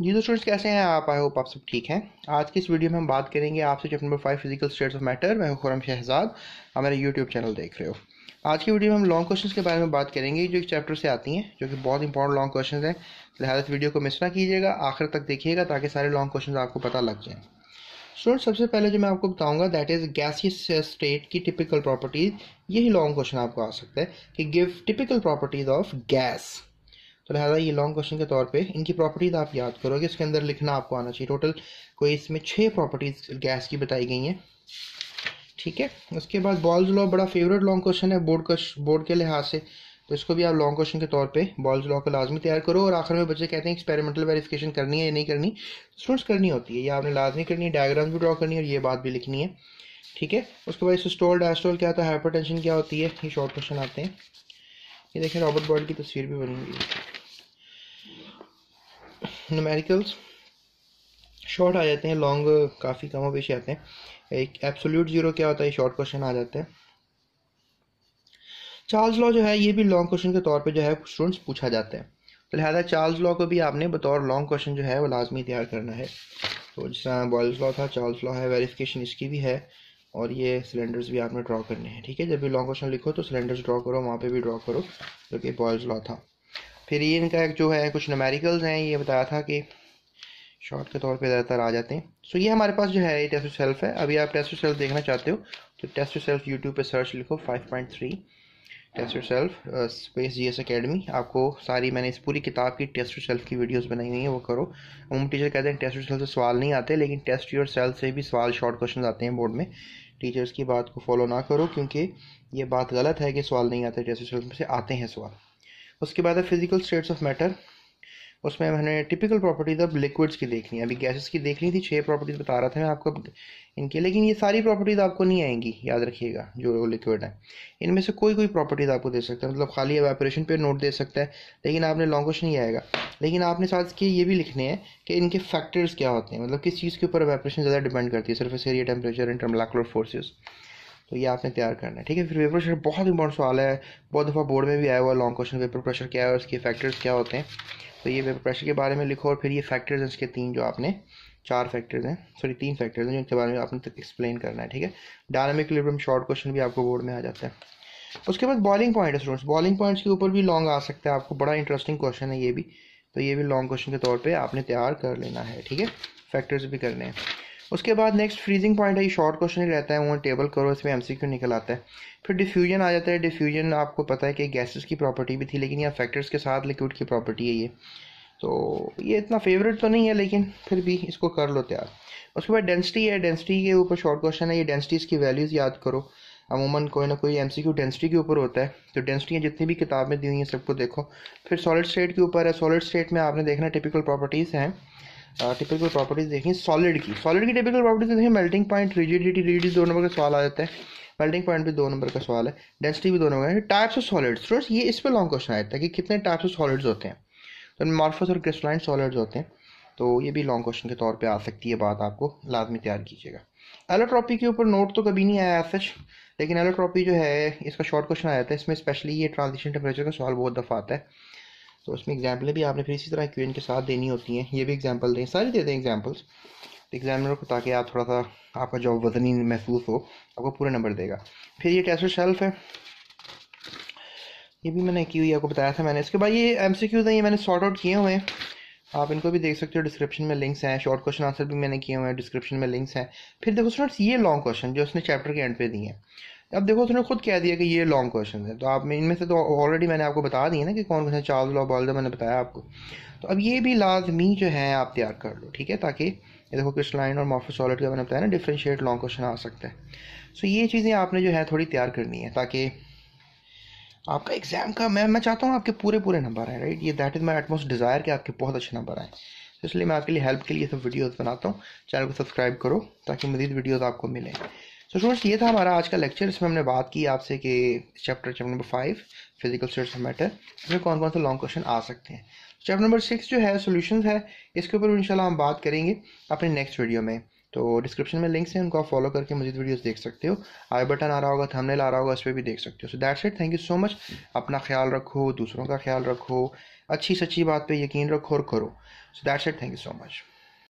जी दो स्टूडेंट्स कैसे हैं आप आई होप आप सब ठीक हैं आज की इस वीडियो में हम बात करेंगे आपसे chapter number five physical states of matter मैं खुरम शहजाद आप मेरा यूट्यूब चैनल देख रहे हो आज की वीडियो में हम लॉन्ग क्वेश्चंस के बारे में बात करेंगे जो एक चैप्टर से आती हैं जो कि बहुत इंपॉर्टेंट लॉन्ग क्वेश्चन हैं लिहाजा इस वीडियो को मिस ना कीजिएगा आखिर तक देखिएगा ताकि सारे लॉन्ग क्वेश्चन आपको पता लग जाए स्टूडेंट सबसे पहले जो मैं आपको बताऊंगा दैट इज़ गैसियस स्टेट की टिपिकल प्रॉपर्टीज यही लॉन्ग क्वेश्चन आपको आ सकता है कि give typical properties of gas तो लिहाजा ये लॉन्ग क्वेश्चन के तौर पे इनकी प्रॉपर्टीज़ आप याद करोगे इसके अंदर लिखना आपको आना चाहिए टोटल कोई इसमें छः प्रॉपर्टीज़ गैस की बताई गई हैं ठीक है उसके बाद बॉल्स लॉ बड़ा फेवरेट लॉन्ग क्वेश्चन है बोर्ड बोर्ड के लिहाज से तो इसको भी आप लॉन्ग क्वेश्चन के तौर पे बॉल्स लॉ को लाजमी तैयार करो और आखिर में बच्चे कहते हैं एक्सपेरिमेंटल वेरिफिकेशन करनी है या नहीं करनी स्टूडेंट्स करनी होती है ये आपने लाजमी करनी है डायग्राम भी ड्रॉ करनी है और ये बात भी लिखनी है ठीक है उसके बाद स्टोल डायस्टोल क्या होता है हाइपर क्या होती है ये शॉर्ट क्वेश्चन आते हैं ये देखें रॉबर्ट बॉर्ड की तस्वीर भी बनी हुई है नमेरिकल्स शॉर्ट आ जाते हैं लॉन्ग काफ़ी कम पेशी आते हैं एक एब्सोल्यूट जीरो क्या होता है शॉर्ट क्वेश्चन आ जाते हैं चार्ल्स लॉ जो है ये भी लॉन्ग क्वेश्चन के तौर पे जो है स्टूडेंट्स पूछा जाते हैं तो लिहाजा चार्ल्स लॉ को भी आपने बतौर लॉन्ग क्वेश्चन जो है वो लाजमी तैयार करना है तो जिस तरह बॉयल्स लॉ था चार्ल्स लॉ है वेरिफिकेशन इसकी भी है और ये सिलेंडर्स भी आपने ड्रॉ करने हैं ठीक है जब भी लॉन्ग क्वेश्चन लिखो तो सिलेंडर्स ड्रॉ करो वहाँ पे भी ड्रॉ करो जो कि बॉयल्स लॉ था फिर ये इनका जो है कुछ नमेरिकल्स हैं ये बताया था कि शॉर्ट के तौर पे ज़्यादातर आ जाते हैं सो so, ये हमारे पास जो है ये टेस्ट सेल्फ है अभी आप टेस्ट सेल्फ देखना चाहते हो तो टेस्ट सेल्फ यूट्यूब पे सर्च लिखो 5.3 test self space G S academy आपको सारी मैंने इस पूरी किताब की टेस्ट सेल्फ की वीडियोस बनाई हुई हैं वो करो हम टीचर कहते हैं टेस्ट सेल्फ से सवाल नहीं आते लेकिन टेस्ट योर सेल्फ से भी सवाल शॉर्ट क्वेश्चन आते हैं बोर्ड में टीचर्स की बात को फॉलो ना करो क्योंकि ये बात गलत है कि सवाल नहीं आते टेस्ट सेल्फ से आते हैं सवाल उसके बाद है फिजिकल स्टेट्स ऑफ मैटर उसमें मैंने टिपिकल प्रॉपर्टीज अब लिक्विड्स की देखनी है अभी गैसेस की देखनी थी छह प्रॉपर्टीज बता रहा था मैं आपको इनकी लेकिन ये सारी प्रॉपर्टीज आपको नहीं आएंगी याद रखिएगा जो लिक्विड है इनमें से कोई कोई प्रॉपर्टीज आपको दे सकता है मतलब खाली एवेपोरेशन पे नोट दे सकता है लेकिन आपने लॉन्ग क्वेश्चन नहीं आएगा लेकिन आपने साथ के ये भी लिखने हैं कि इनके फैक्टर्स क्या होते हैं मतलब किस चीज़ के ऊपर एवेपोरेशन ज़्यादा डिपेंड करती है surface area temperature and forces तो ये आपने तैयार करना है ठीक है फिर पेपर प्रेशर बहुत इंपॉर्टेंट सवाल है बहुत दफ़ा बोर्ड में भी आया हुआ लॉन्ग क्वेश्चन पेपर प्रेशर क्या है और इसके फैक्टर्स क्या होते हैं तो ये पेपर प्रेशर के बारे में लिखो और फिर ये फैक्टर्स हैं इसके तीन जो आपने चार फैक्टर्स हैं सॉरी तीन फैक्टर्स हैं जिनके बारे में आपने एक्सप्लेन करना है ठीक है डायनामिक लिब्रम शॉर्ट क्वेश्चन भी आपको बोर्ड में आ जाता है उसके बाद बॉलिंग पॉइंट है स्टूडेंट्स बॉलिंग पॉइंट्स के ऊपर भी लॉन्ग आ सकता है आपको बड़ा इंटरेस्टिंग क्वेश्चन है ये भी तो ये भी लॉन्ग क्वेश्चन के तौर पर आपने तैयार कर लेना है ठीक है फैक्टर्स भी करने हैं उसके बाद नेक्स्ट फ्रीजिंग पॉइंट है ये शॉर्ट क्वेश्चन ही रहता है वो टेबल करो इसमें एम निकल आता है फिर डिफ्यूजन आ जाता है डिफ्यूजन आपको पता है कि गैसेस की प्रॉपर्टी भी थी लेकिन यहाँ फैक्टर्स के साथ लिक्विड की प्रॉपर्टी है ये तो ये इतना फेवरेट तो नहीं है लेकिन फिर भी इसको कर लो तैयार उसके बाद डेंसिटी है डेंसिटी के ऊपर शॉर्ट क्वेश्चन है ये डेंसिटीज़ की वैल्यूज़ याद करो अमूमन कोई ना कोई एम डेंसिटी के ऊपर होता है तो डेंसिटियाँ जितनी भी किताब में दी हुई हैं सबको देखो फिर सॉलिड स्टेट के ऊपर है सॉलिड स्टेट में आपने देखना टिपिकल प्रॉपर्टीज़ हैं टिपिकल uh, प्रॉपर्टीज देखें सॉलिड की सॉलिड की टिपिकल प्रॉपर्टीज देखें मेल्टिंग पॉइंट रिजिडिटी रिजिडिटी दो नंबर का सवाल आ जाता है मेल्टिंग पॉइंट भी दो नंबर का सवाल है डेंसिटी भी दो नंबर है टाइप्स ऑफ सॉलिड्स फ्रेंड्स ये इस पर लॉन्ग क्वेश्चन आता है कि कितने टाइप्स ऑफ सॉलिड्स होते हैं तो मॉर्फस और क्रिस्टलाइन सॉलिड्स होते हैं तो ये भी लॉन्ग क्वेश्चन के तौर पर आ सकती है बात आपको लाजमी तैयार कीजिएगा एलोट्रॉपी के ऊपर नोट तो कभी नहीं आया सच लेकिन एलोट्रॉपी जो है इसका शॉर्ट क्वेश्चन आया था इसमें स्पेशली ये ट्रांजिशन टेम्परेचर का सवाल बहुत दफ़ा आता है तो उसमें एग्जाम्पलें भी आपने फिर इसी तरह क्वेन के साथ देनी होती हैं ये भी एग्जाम्पल दें सारी दे दें एग्जाम्पल्स एग्जामिनर को ताकि आप थोड़ा सा आपका जॉब वजनी महसूस हो आपको पूरा नंबर देगा फिर ये टेस्ट शेल्फ है ये भी मैंने की हुई आपको बताया था मैंने इसके बाद ये एम सी क्यूज़ हैं ये मैंने सॉर्ट आउट किए हुए हैं आप इनको भी देख सकते हो डिस्क्रिप्शन में लिंक्स हैं शॉर्ट क्वेश्चन आंसर भी मैंने किए हुए हैं डिस्क्रिप्शन में लिंक्स हैं फिर देखो स्टूडेंट्स ये लॉन्ग क्वेश्चन जो उसने चैप्टर के एंड पे दिए हैं अब देखो उसने खुद कह दिया कि ये लॉन्ग क्वेश्चन है तो आप में इनमें से तो ऑलरेडी मैंने आपको बता दिए ना कि कौन कौन से चार्ल्स लॉ बॉल्डर मैंने बताया आपको तो अब ये भी लाजमी जो है आप तैयार कर लो ठीक है ताकि ये देखो क्रिस्टलाइन और मॉर्फोसॉलिड का मैंने बताया ना डिफ्रेंशिएट लॉन्ग क्वेश्चन आ सकता है सो ये चीज़ें आपने जो है थोड़ी तैयार करनी है ताकि आपका एग्ज़ाम का मैं मैं चाहता हूँ आपके पूरे पूरे नंबर आए राइट ये that is my utmost desire कि आपके बहुत अच्छे नंबर आए तो इसलिए मैं आपके लिए हेल्प के लिए सब वीडियोज़ बनाता हूँ चैनल को सब्सक्राइब करो ताकि मज़ीद वीडियोज़ आपको मिलें सो तो स्टूडेंट्स ये था हमारा आज का लेक्चर इसमें हमने बात की आपसे कि chapter chapter number five physical states of matter इसमें कौन कौन से लॉन्ग क्वेश्चन आ सकते हैं चैप्टर नंबर सिक्स जो है सोल्यूशन है इसके ऊपर इंशाल्लाह हम बात करेंगे अपने नेक्स्ट वीडियो में तो डिस्क्रिप्शन में लिंक्स हैं उनको आप फॉलो करके मजीद वीडियोस देख सकते हो आई बटन आ रहा होगा थंबनेल आ रहा होगा उस पर भी देख सकते हो so that's it thank you so much अपना ख्याल रखो दूसरों का ख्याल रखो अच्छी सच्ची बात पे यकीन रखो और करो so that's it thank you so much